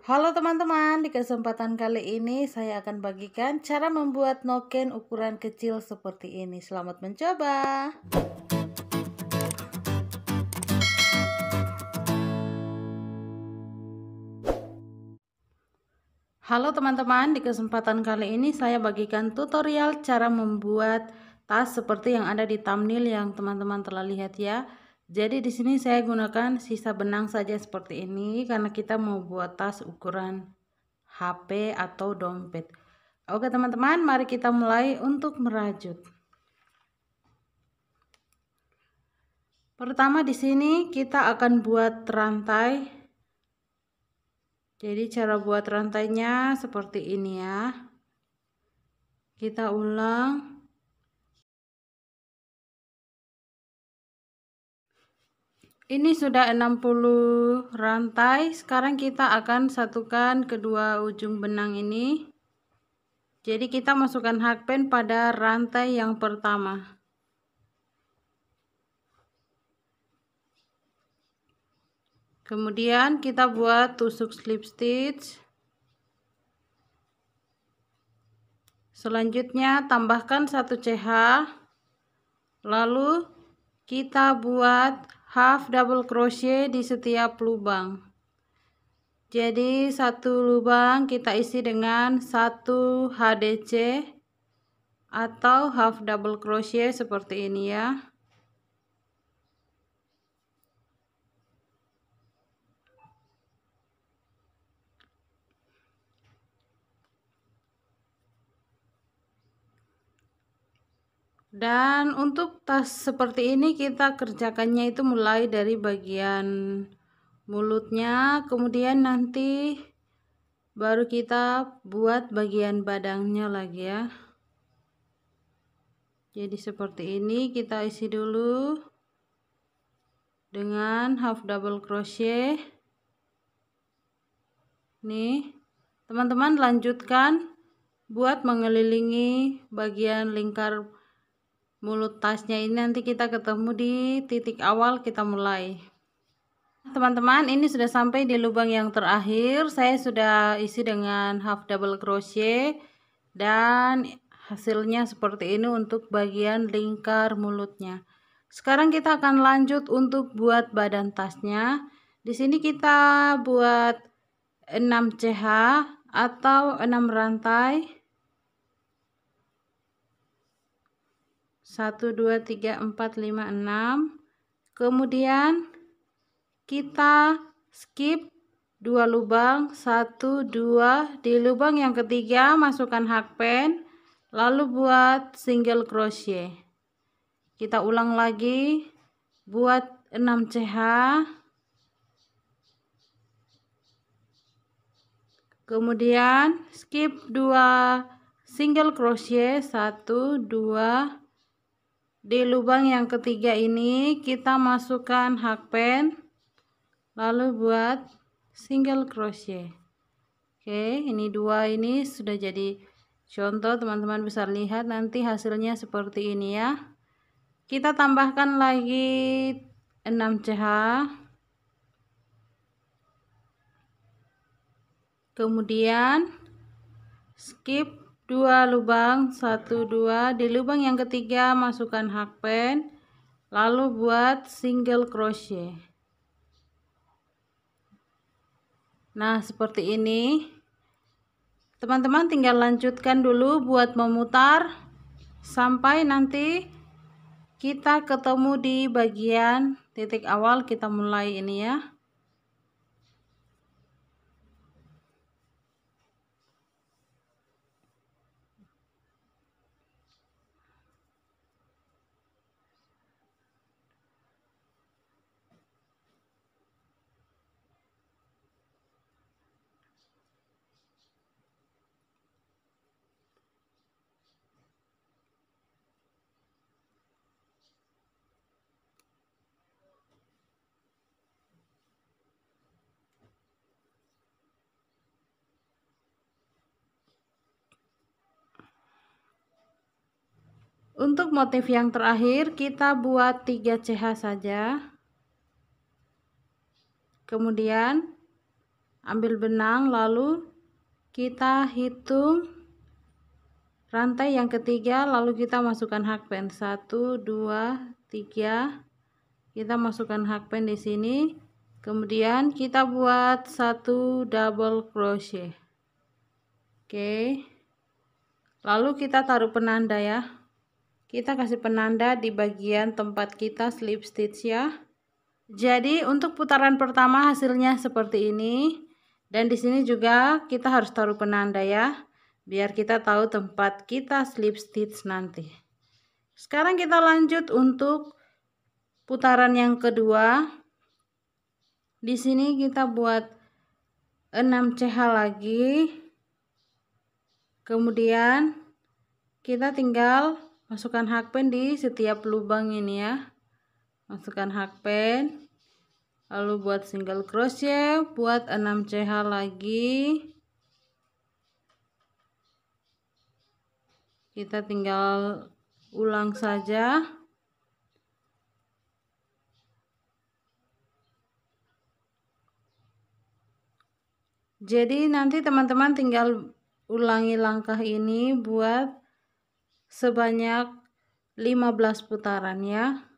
Halo teman-teman, di kesempatan kali ini saya akan bagikan cara membuat noken ukuran kecil seperti ini. Selamat mencoba. Halo teman-teman, di kesempatan kali ini saya bagikan tutorial cara membuat tas seperti yang ada di thumbnail yang teman-teman telah lihat ya. Jadi di sini saya gunakan sisa benang saja seperti ini karena kita mau buat tas ukuran HP atau dompet. Oke teman-teman, mari kita mulai untuk merajut. Pertama di sini kita akan buat rantai. Jadi cara buat rantainya seperti ini ya. Kita ulang. ini sudah 60 rantai sekarang kita akan satukan kedua ujung benang ini jadi kita masukkan hakpen pada rantai yang pertama kemudian kita buat tusuk slip stitch selanjutnya tambahkan satu CH lalu kita buat half double crochet di setiap lubang jadi satu lubang kita isi dengan satu HDC atau half double crochet seperti ini ya dan untuk tas seperti ini kita kerjakannya itu mulai dari bagian mulutnya kemudian nanti baru kita buat bagian badangnya lagi ya jadi seperti ini kita isi dulu dengan half double crochet nih teman-teman lanjutkan buat mengelilingi bagian lingkar mulut tasnya ini nanti kita ketemu di titik awal kita mulai teman-teman ini sudah sampai di lubang yang terakhir saya sudah isi dengan half double crochet dan hasilnya seperti ini untuk bagian lingkar mulutnya sekarang kita akan lanjut untuk buat badan tasnya di sini kita buat 6 CH atau 6 rantai 1, 2, 3, 4, 5, 6 kemudian kita skip dua lubang 1, 2 di lubang yang ketiga masukkan hakpen lalu buat single crochet kita ulang lagi buat 6 CH kemudian skip 2 single crochet 1, 2, 3 di lubang yang ketiga ini kita masukkan hakpen lalu buat single crochet oke ini dua ini sudah jadi contoh teman-teman bisa lihat nanti hasilnya seperti ini ya kita tambahkan lagi 6 CH kemudian skip dua lubang satu dua di lubang yang ketiga masukkan hakpen lalu buat single crochet nah seperti ini teman-teman tinggal lanjutkan dulu buat memutar sampai nanti kita ketemu di bagian titik awal kita mulai ini ya Untuk motif yang terakhir kita buat 3CH saja. Kemudian ambil benang lalu kita hitung rantai yang ketiga lalu kita masukkan hakpen 1 2 3 kita masukkan hakpen di sini kemudian kita buat satu double crochet oke lalu kita taruh penanda ya kita kasih penanda di bagian tempat kita slip stitch ya jadi untuk putaran pertama hasilnya seperti ini dan di sini juga kita harus taruh penanda ya biar kita tahu tempat kita slip stitch nanti sekarang kita lanjut untuk putaran yang kedua di sini kita buat 6CH lagi kemudian kita tinggal masukkan hakpen di setiap lubang ini ya masukkan hakpen lalu buat single crochet buat 6 CH lagi kita tinggal ulang saja jadi nanti teman-teman tinggal ulangi langkah ini buat sebanyak 15 putaran ya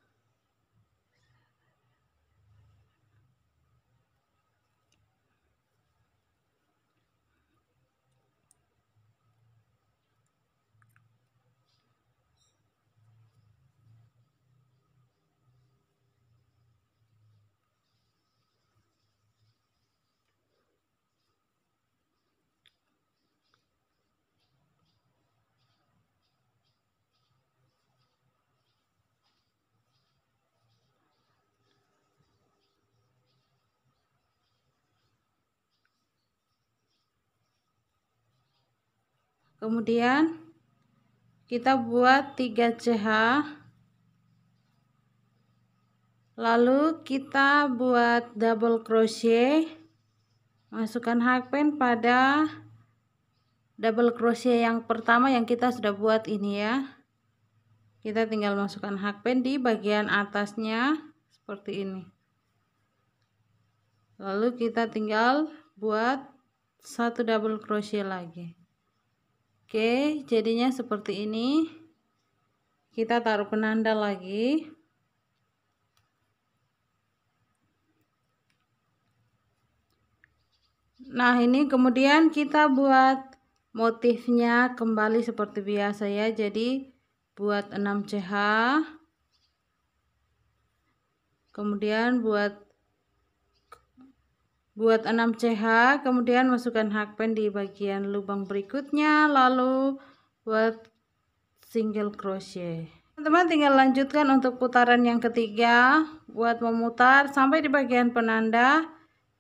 kemudian kita buat 3CH lalu kita buat double crochet masukkan hakpen pada double crochet yang pertama yang kita sudah buat ini ya kita tinggal masukkan hakpen di bagian atasnya seperti ini lalu kita tinggal buat satu double crochet lagi Oke, jadinya seperti ini. Kita taruh penanda lagi. Nah, ini kemudian kita buat motifnya kembali seperti biasa ya. Jadi buat 6 CH. Kemudian buat Buat 6 CH, kemudian masukkan hakpen di bagian lubang berikutnya, lalu buat single crochet. Teman-teman tinggal lanjutkan untuk putaran yang ketiga, buat memutar sampai di bagian penanda,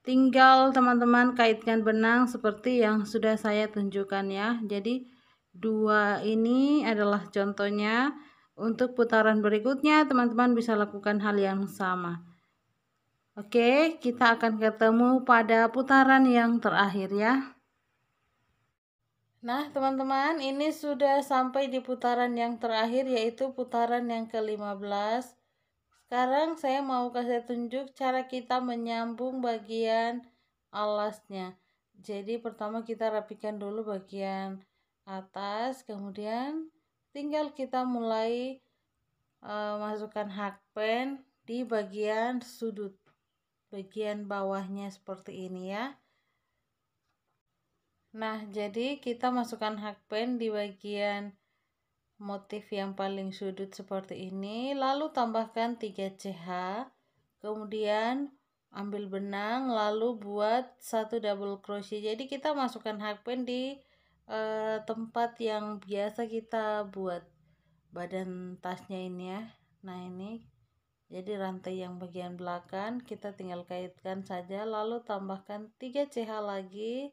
tinggal teman-teman kaitkan benang seperti yang sudah saya tunjukkan ya. Jadi dua ini adalah contohnya, untuk putaran berikutnya teman-teman bisa lakukan hal yang sama. Oke, kita akan ketemu pada putaran yang terakhir ya. Nah, teman-teman, ini sudah sampai di putaran yang terakhir yaitu putaran yang ke-15. Sekarang saya mau kasih tunjuk cara kita menyambung bagian alasnya. Jadi, pertama kita rapikan dulu bagian atas, kemudian tinggal kita mulai uh, masukkan hakpen di bagian sudut bagian bawahnya seperti ini ya nah jadi kita masukkan hakpen di bagian motif yang paling sudut seperti ini lalu tambahkan 3CH kemudian ambil benang lalu buat satu double crochet jadi kita masukkan hakpen di eh, tempat yang biasa kita buat badan tasnya ini ya nah ini jadi rantai yang bagian belakang kita tinggal kaitkan saja lalu tambahkan 3 CH lagi.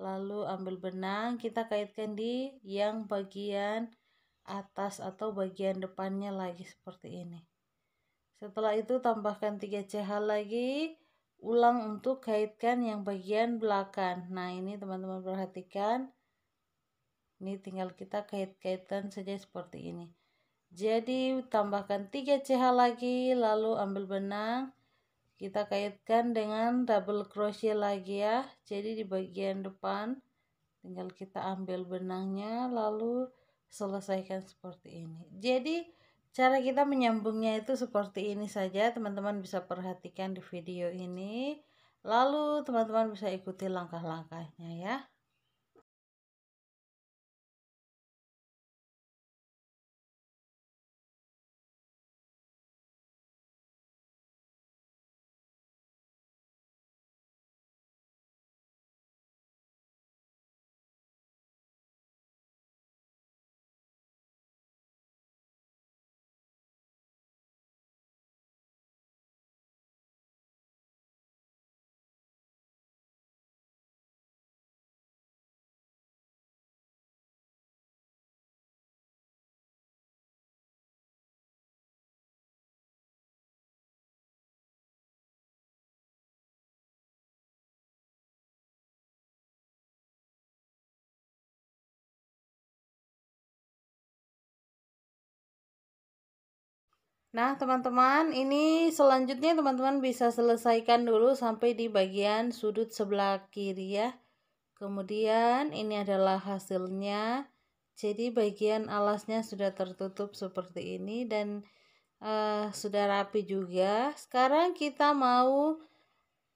Lalu ambil benang kita kaitkan di yang bagian atas atau bagian depannya lagi seperti ini. Setelah itu tambahkan 3 CH lagi, ulang untuk kaitkan yang bagian belakang. Nah, ini teman-teman perhatikan. Ini tinggal kita kait-kaitkan saja seperti ini. Jadi tambahkan 3 CH lagi lalu ambil benang kita kaitkan dengan double crochet lagi ya. Jadi di bagian depan tinggal kita ambil benangnya lalu selesaikan seperti ini. Jadi cara kita menyambungnya itu seperti ini saja teman-teman bisa perhatikan di video ini. Lalu teman-teman bisa ikuti langkah-langkahnya ya. Nah, teman-teman, ini selanjutnya teman-teman bisa selesaikan dulu sampai di bagian sudut sebelah kiri ya. Kemudian ini adalah hasilnya. Jadi bagian alasnya sudah tertutup seperti ini dan uh, sudah rapi juga. Sekarang kita mau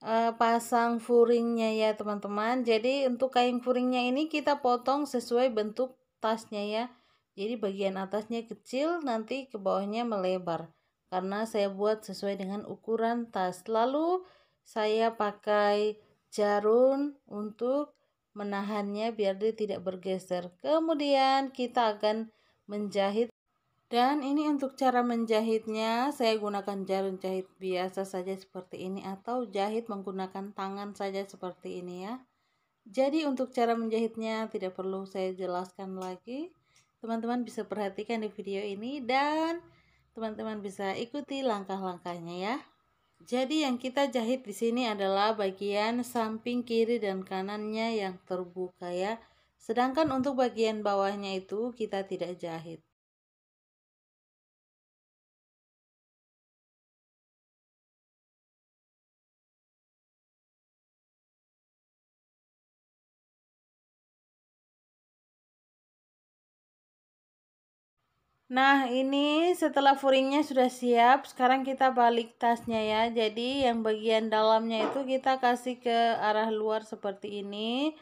uh, pasang furingnya ya teman-teman. Jadi untuk kain furingnya ini kita potong sesuai bentuk tasnya ya jadi bagian atasnya kecil, nanti ke bawahnya melebar. Karena saya buat sesuai dengan ukuran tas. Lalu saya pakai jarum untuk menahannya biar dia tidak bergeser. Kemudian kita akan menjahit dan ini untuk cara menjahitnya, saya gunakan jarum jahit biasa saja seperti ini atau jahit menggunakan tangan saja seperti ini ya. Jadi untuk cara menjahitnya tidak perlu saya jelaskan lagi teman-teman bisa perhatikan di video ini dan teman-teman bisa ikuti langkah-langkahnya ya jadi yang kita jahit di sini adalah bagian samping kiri dan kanannya yang terbuka ya sedangkan untuk bagian bawahnya itu kita tidak jahit Nah ini setelah furingnya sudah siap sekarang kita balik tasnya ya jadi yang bagian dalamnya itu kita kasih ke arah luar seperti ini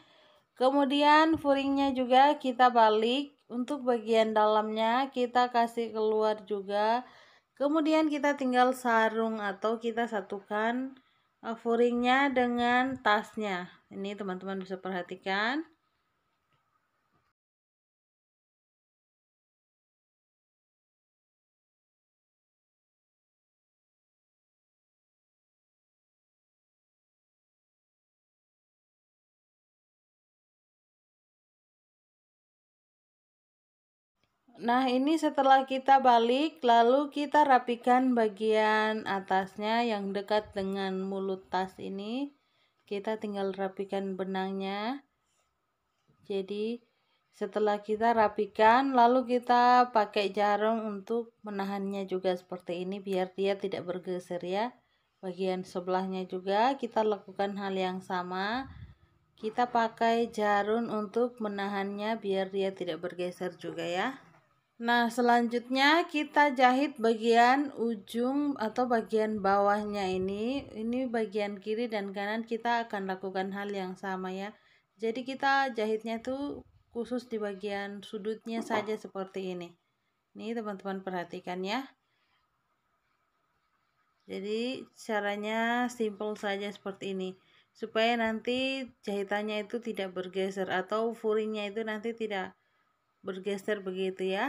kemudian furingnya juga kita balik untuk bagian dalamnya kita kasih keluar juga kemudian kita tinggal sarung atau kita satukan eh, furingnya dengan tasnya ini teman-teman bisa perhatikan Nah ini setelah kita balik lalu kita rapikan bagian atasnya yang dekat dengan mulut tas ini. Kita tinggal rapikan benangnya. Jadi setelah kita rapikan lalu kita pakai jarum untuk menahannya juga seperti ini biar dia tidak bergeser ya. Bagian sebelahnya juga kita lakukan hal yang sama. Kita pakai jarum untuk menahannya biar dia tidak bergeser juga ya. Nah, selanjutnya kita jahit bagian ujung atau bagian bawahnya ini. Ini bagian kiri dan kanan kita akan lakukan hal yang sama ya. Jadi kita jahitnya itu khusus di bagian sudutnya saja seperti ini. Ini teman-teman perhatikan ya. Jadi caranya simple saja seperti ini. Supaya nanti jahitannya itu tidak bergeser atau furingnya itu nanti tidak bergeser begitu ya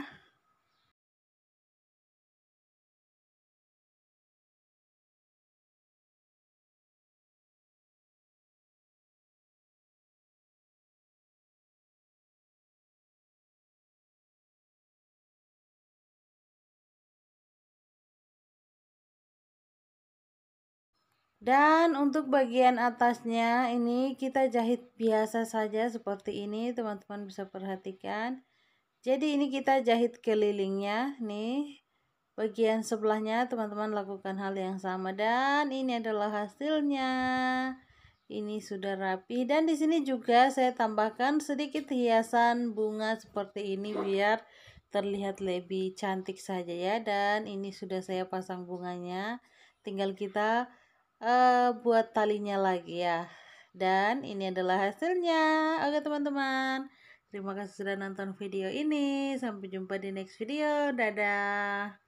Dan untuk bagian atasnya ini kita jahit biasa saja seperti ini teman-teman bisa perhatikan jadi ini kita jahit kelilingnya nih bagian sebelahnya teman-teman lakukan hal yang sama dan ini adalah hasilnya ini sudah rapi dan di sini juga saya tambahkan sedikit hiasan bunga seperti ini biar terlihat lebih cantik saja ya dan ini sudah saya pasang bunganya tinggal kita uh, buat talinya lagi ya dan ini adalah hasilnya oke teman-teman Terima kasih sudah nonton video ini. Sampai jumpa di next video. Dadah.